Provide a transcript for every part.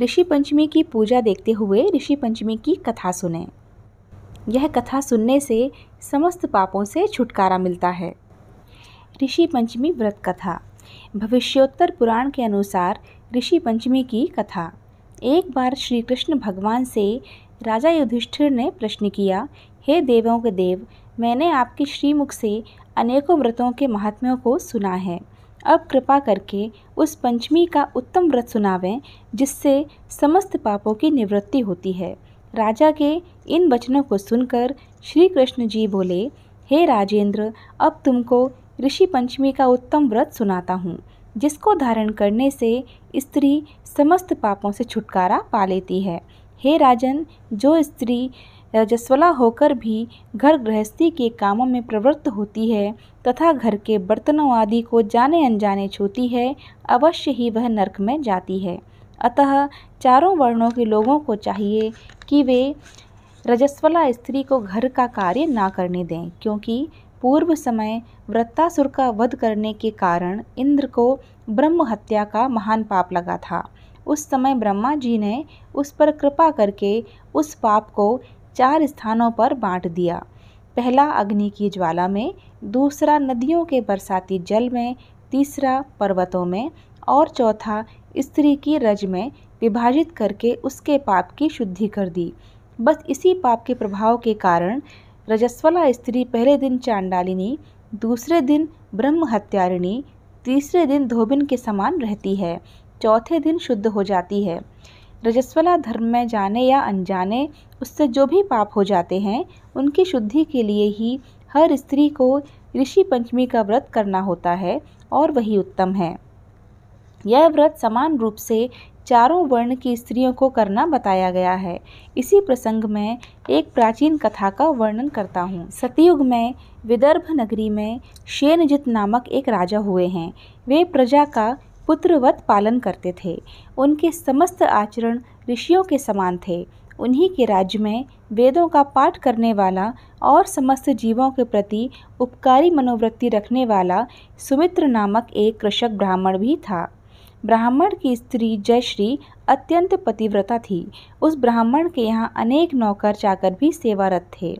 ऋषि पंचमी की पूजा देखते हुए ऋषि पंचमी की कथा सुने यह कथा सुनने से समस्त पापों से छुटकारा मिलता है ऋषि पंचमी व्रत कथा भविष्योत्तर पुराण के अनुसार ऋषि पंचमी की कथा एक बार श्री कृष्ण भगवान से राजा युधिष्ठिर ने प्रश्न किया हे देवों के देव मैंने आपके श्रीमुख से अनेकों व्रतों के महात्म्यों को सुना है अब कृपा करके उस पंचमी का उत्तम व्रत सुनावें जिससे समस्त पापों की निवृत्ति होती है राजा के इन वचनों को सुनकर श्री कृष्ण जी बोले हे राजेंद्र अब तुमको ऋषि पंचमी का उत्तम व्रत सुनाता हूँ जिसको धारण करने से स्त्री समस्त पापों से छुटकारा पा लेती है हे राजन जो स्त्री रजस्वला होकर भी घर गृहस्थी के कामों में प्रवृत्त होती है तथा घर के बर्तनों आदि को जाने अनजाने छूती है अवश्य ही वह नरक में जाती है अतः चारों वर्णों के लोगों को चाहिए कि वे रजस्वला स्त्री को घर का कार्य ना करने दें क्योंकि पूर्व समय व्रतासुर का वध करने के कारण इंद्र को ब्रह्म हत्या का महान पाप लगा था उस समय ब्रह्मा जी ने उस पर कृपा करके उस पाप को चार स्थानों पर बांट दिया पहला अग्नि की ज्वाला में दूसरा नदियों के बरसाती जल में तीसरा पर्वतों में और चौथा स्त्री की रज में विभाजित करके उसके पाप की शुद्धि कर दी बस इसी पाप के प्रभाव के कारण रजस्वला स्त्री पहले दिन चांडालिनी दूसरे दिन ब्रह्म हत्यारिणी तीसरे दिन धोबिन के समान रहती है चौथे दिन शुद्ध हो जाती है रजस्वला धर्म में जाने या अनजाने उससे जो भी पाप हो जाते हैं उनकी शुद्धि के लिए ही हर स्त्री को ऋषि पंचमी का व्रत करना होता है और वही उत्तम है यह व्रत समान रूप से चारों वर्ण की स्त्रियों को करना बताया गया है इसी प्रसंग में एक प्राचीन कथा का वर्णन करता हूँ सतयुग में विदर्भ नगरी में शेनजित नामक एक राजा हुए हैं वे प्रजा का पुत्रवत पालन करते थे उनके समस्त आचरण ऋषियों के समान थे उन्हीं के राज्य में वेदों का पाठ करने वाला और समस्त जीवों के प्रति उपकारी मनोवृत्ति रखने वाला सुमित्र नामक एक कृषक ब्राह्मण भी था ब्राह्मण की स्त्री जयश्री अत्यंत पतिव्रता थी उस ब्राह्मण के यहाँ अनेक नौकर चाकर भी सेवारत थे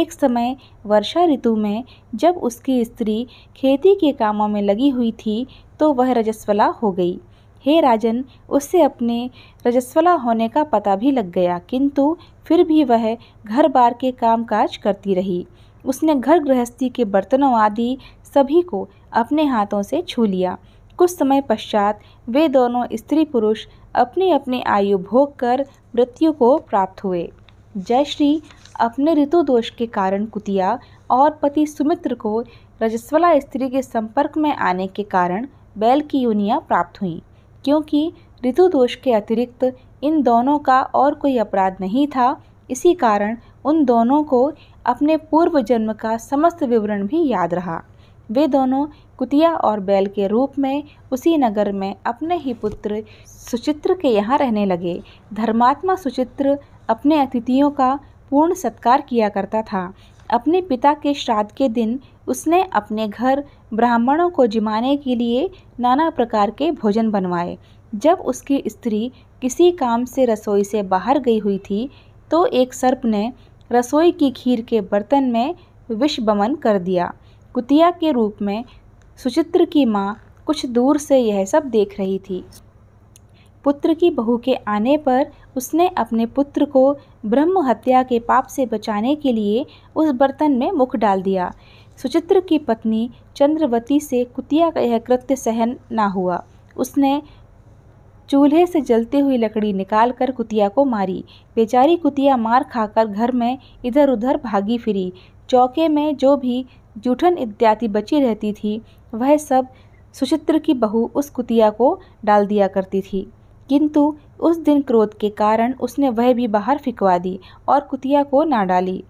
एक समय वर्षा ऋतु में जब उसकी स्त्री खेती के कामों में लगी हुई थी तो वह रजस्वला हो गई हे राजन उससे अपने रजस्वला होने का पता भी लग गया किंतु फिर भी वह घर बार के काम काज करती रही उसने घर गृहस्थी के बर्तनों आदि सभी को अपने हाथों से छू लिया कुछ समय पश्चात वे दोनों स्त्री पुरुष अपने अपने आयु भोग कर मृत्यु को प्राप्त हुए जयश्री अपने ऋतु दोष के कारण कुतिया और पति सुमित्र को रजस्वला स्त्री के संपर्क में आने के कारण बैल की योनियाँ प्राप्त हुईं क्योंकि ऋतु दोष के अतिरिक्त इन दोनों का और कोई अपराध नहीं था इसी कारण उन दोनों को अपने पूर्व जन्म का समस्त विवरण भी याद रहा वे दोनों कुतिया और बैल के रूप में उसी नगर में अपने ही पुत्र सुचित्र के यहाँ रहने लगे धर्मात्मा सुचित्र अपने अतिथियों का पूर्ण सत्कार किया करता था अपने पिता के श्राद्ध के दिन उसने अपने घर ब्राह्मणों को जिमाने के लिए नाना प्रकार के भोजन बनवाए जब उसकी स्त्री किसी काम से रसोई से बाहर गई हुई थी तो एक सर्प ने रसोई की खीर के बर्तन में विष बमन कर दिया कुतिया के रूप में सुचित्र की माँ कुछ दूर से यह सब देख रही थी पुत्र की बहू के आने पर उसने अपने पुत्र को ब्रह्म हत्या के पाप से बचाने के लिए उस बर्तन में मुख डाल दिया सुचित्र की पत्नी चंद्रवती से कुतिया का यह कृत्य सहन ना हुआ उसने चूल्हे से जलती हुई लकड़ी निकालकर कुतिया को मारी बेचारी कुतिया मार खाकर घर में इधर उधर भागी फिरी चौके में जो भी जूठन इत्यादि बची रहती थी वह सब सुचित्र की बहू उस कुतिया को डाल दिया करती थी किंतु उस दिन क्रोध के कारण उसने वह भी बाहर फिकवा दी और कुतिया को ना डाली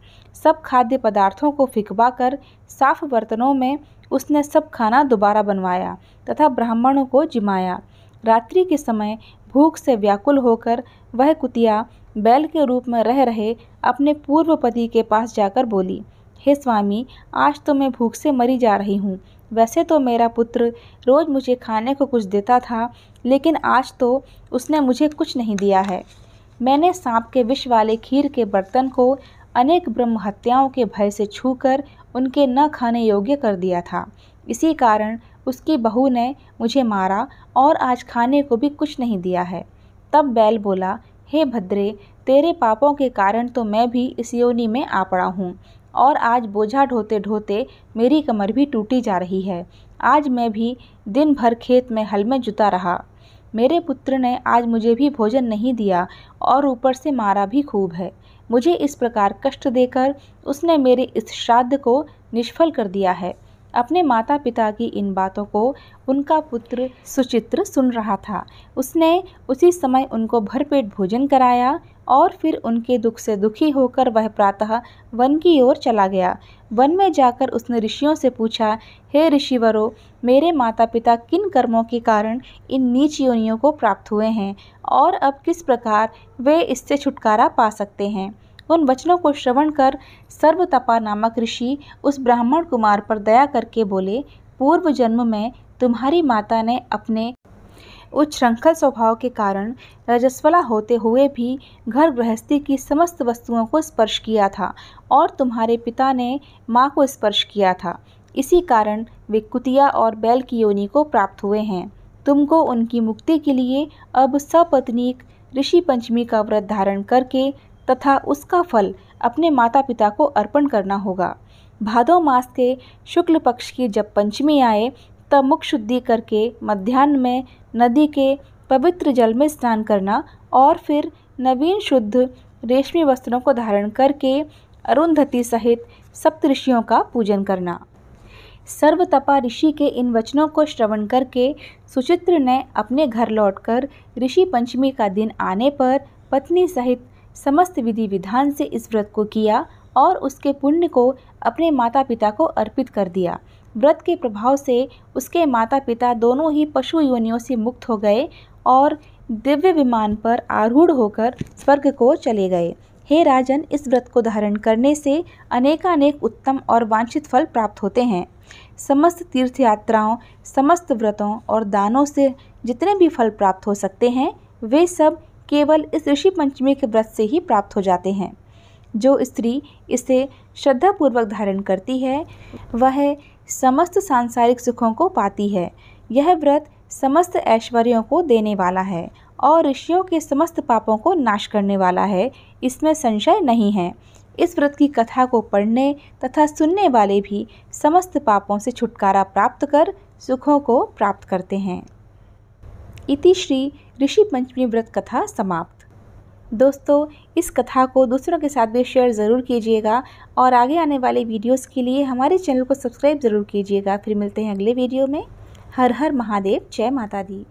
सब खाद्य पदार्थों को फिकवा कर साफ बर्तनों में उसने सब खाना दोबारा बनवाया तथा ब्राह्मणों को जिमाया रात्रि के समय भूख से व्याकुल होकर वह कुतिया बैल के रूप में रह रहे अपने पूर्व पति के पास जाकर बोली हे स्वामी आज तो मैं भूख से मरी जा रही हूँ वैसे तो मेरा पुत्र रोज़ मुझे खाने को कुछ देता था लेकिन आज तो उसने मुझे कुछ नहीं दिया है मैंने सांप के विष वाले खीर के बर्तन को अनेक ब्रह्म हत्याओं के भय से छूकर उनके न खाने योग्य कर दिया था इसी कारण उसकी बहू ने मुझे मारा और आज खाने को भी कुछ नहीं दिया है तब बैल बोला हे भद्रे तेरे पापों के कारण तो मैं भी इस योनि में आ पड़ा हूँ और आज बोझा ढोते ढोते मेरी कमर भी टूटी जा रही है आज मैं भी दिन भर खेत में हल में जुता रहा मेरे पुत्र ने आज मुझे भी भोजन नहीं दिया और ऊपर से मारा भी खूब है मुझे इस प्रकार कष्ट देकर उसने मेरे इस श्राद्ध को निष्फल कर दिया है अपने माता पिता की इन बातों को उनका पुत्र सुचित्र सुन रहा था उसने उसी समय उनको भरपेट भोजन कराया और फिर उनके दुख से दुखी होकर वह प्रातः वन की ओर चला गया वन में जाकर उसने ऋषियों से पूछा हे ऋषिवरों मेरे माता पिता किन कर्मों के कारण इन नीच योनियों को प्राप्त हुए हैं और अब किस प्रकार वे इससे छुटकारा पा सकते हैं उन वचनों को श्रवण कर सर्वतपा नामक ऋषि उस ब्राह्मण कुमार पर दया करके बोले पूर्व जन्म में तुम्हारी माता ने अपने उच्च श्रृंखल स्वभाव के कारण रजस्वला होते हुए भी घर गृहस्थी की समस्त वस्तुओं को स्पर्श किया था और तुम्हारे पिता ने माँ को स्पर्श किया था इसी कारण वे कुतिया और बैल की योनि को प्राप्त हुए हैं तुमको उनकी मुक्ति के लिए अब सपत्नीक ऋषि पंचमी का व्रत धारण करके तथा उसका फल अपने माता पिता को अर्पण करना होगा भादो मास के शुक्ल पक्ष की जब पंचमी आए मुख शुद्धि करके मध्यान्ह में नदी के पवित्र जल में स्नान करना और फिर नवीन शुद्ध रेशमी वस्त्रों को धारण करके अरुंधति सहित सप्तऋषियों का पूजन करना सर्वतपा ऋषि के इन वचनों को श्रवण करके सुचित्र ने अपने घर लौटकर ऋषि पंचमी का दिन आने पर पत्नी सहित समस्त विधि विधान से इस व्रत को किया और उसके पुण्य को अपने माता पिता को अर्पित कर दिया व्रत के प्रभाव से उसके माता पिता दोनों ही पशु योनियों से मुक्त हो गए और दिव्य विमान पर आरूढ़ होकर स्वर्ग को चले गए हे राजन इस व्रत को धारण करने से अनेकानेक उत्तम और वांछित फल प्राप्त होते हैं समस्त तीर्थ यात्राओं समस्त व्रतों और दानों से जितने भी फल प्राप्त हो सकते हैं वे सब केवल इस ऋषि पंचमी के व्रत से ही प्राप्त हो जाते हैं जो स्त्री इसे श्रद्धापूर्वक धारण करती है वह समस्त सांसारिक सुखों को पाती है यह व्रत समस्त ऐश्वर्यों को देने वाला है और ऋषियों के समस्त पापों को नाश करने वाला है इसमें संशय नहीं है इस व्रत की कथा को पढ़ने तथा सुनने वाले भी समस्त पापों से छुटकारा प्राप्त कर सुखों को प्राप्त करते हैं इति श्री ऋषि पंचमी व्रत कथा समाप्त दोस्तों इस कथा को दूसरों के साथ भी शेयर ज़रूर कीजिएगा और आगे आने वाले वीडियोस के लिए हमारे चैनल को सब्सक्राइब ज़रूर कीजिएगा फिर मिलते हैं अगले वीडियो में हर हर महादेव जय माता दी